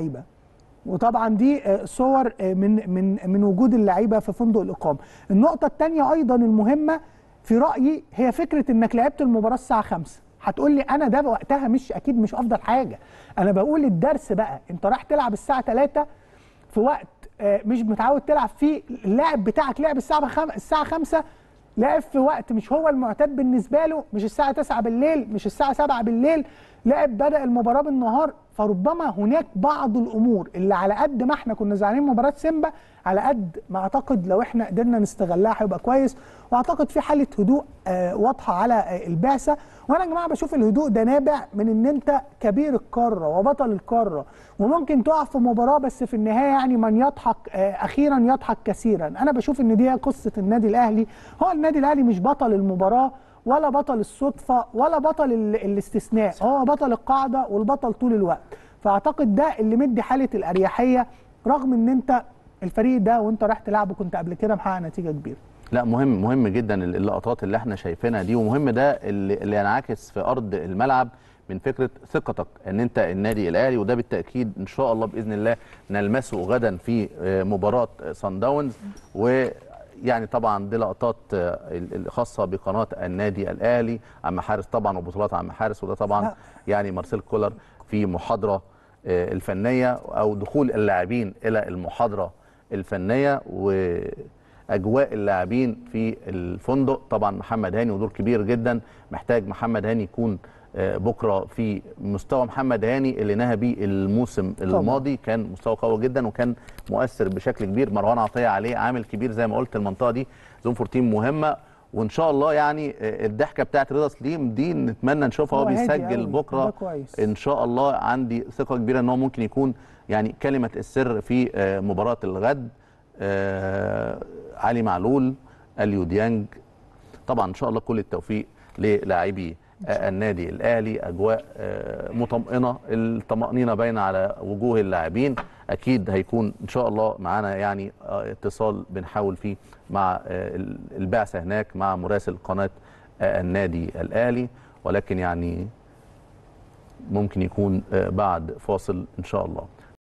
اللعيبه وطبعا دي آه، صور آه، من من من وجود اللعيبه في فندق الاقامه النقطه الثانيه ايضا المهمه في رايي هي فكره انك لعبت المباراه الساعه 5 هتقول لي انا ده وقتها مش اكيد مش افضل حاجه انا بقول الدرس بقى انت رايح تلعب الساعه 3 في وقت آه، مش متعود تلعب فيه اللاعب بتاعك لعب الساعه 5 الساعه 5 لعب في وقت مش هو المعتاد بالنسبه له مش الساعه 9 بالليل مش الساعه 7 بالليل لعب بدا المباراه بالنهار فربما هناك بعض الامور اللي على قد ما احنا كنا زعلانين مباراه سيمبا على قد ما اعتقد لو احنا قدرنا نستغلها هيبقى كويس واعتقد في حاله هدوء آه، واضحه على آه، البعثه وانا يا جماعه بشوف الهدوء ده نابع من ان انت كبير القاره وبطل القاره وممكن تقع في مباراه بس في النهايه يعني من يضحك آه، اخيرا يضحك كثيرا انا بشوف ان دي قصه النادي الاهلي هو النادي الاهلي مش بطل المباراه ولا بطل الصدفه ولا بطل الاستثناء هو بطل القاعده والبطل طول الوقت فاعتقد ده اللي مدي حاله الاريحيه رغم ان انت الفريق ده وانت رايح تلعبه كنت قبل كده محقق نتيجه كبيره لا مهم مهم جدا اللقطات اللي احنا شايفينها دي ومهم ده اللي, ينعكس في ارض الملعب من فكره ثقتك ان انت النادي الاهلي وده بالتاكيد ان شاء الله باذن الله نلمسه غدا في آه، مباراه سان داونز ويعني طبعا دي لقطات آه، الخاصه بقناه النادي الاهلي عم حارس طبعا وبطولات عم حارس وده طبعا يعني مارسيل كولر في محاضره آه، الفنيه او دخول اللاعبين الى المحاضره الفنيه و اجواء اللاعبين في الفندق طبعا محمد هاني ودور كبير جدا محتاج محمد هاني يكون آه، بكره في مستوى محمد هاني اللي نهى بيه الموسم الماضي طبعا. كان مستوى قوي جدا وكان مؤثر بشكل كبير مروان عطيه عليه عامل كبير زي ما قلت المنطقه دي زون 14 مهمه وان شاء الله يعني آه، الضحكه بتاعت رضا سليم دي نتمنى نشوفها وهو بيسجل بكره ان شاء الله عندي ثقه كبيره ان هو ممكن يكون يعني كلمه السر في آه، مباراه الغد علي معلول اليو ديانج طبعا ان شاء الله كل التوفيق للاعبي آه، النادي الاهلي اجواء آه، مطمئنه الطمانينه باينه على وجوه اللاعبين اكيد هيكون ان شاء الله معانا يعني آه، اتصال بنحاول فيه مع البعثه هناك مع مراسل قناه النادي الاهلي ولكن يعني ممكن يكون بعد فاصل ان شاء الله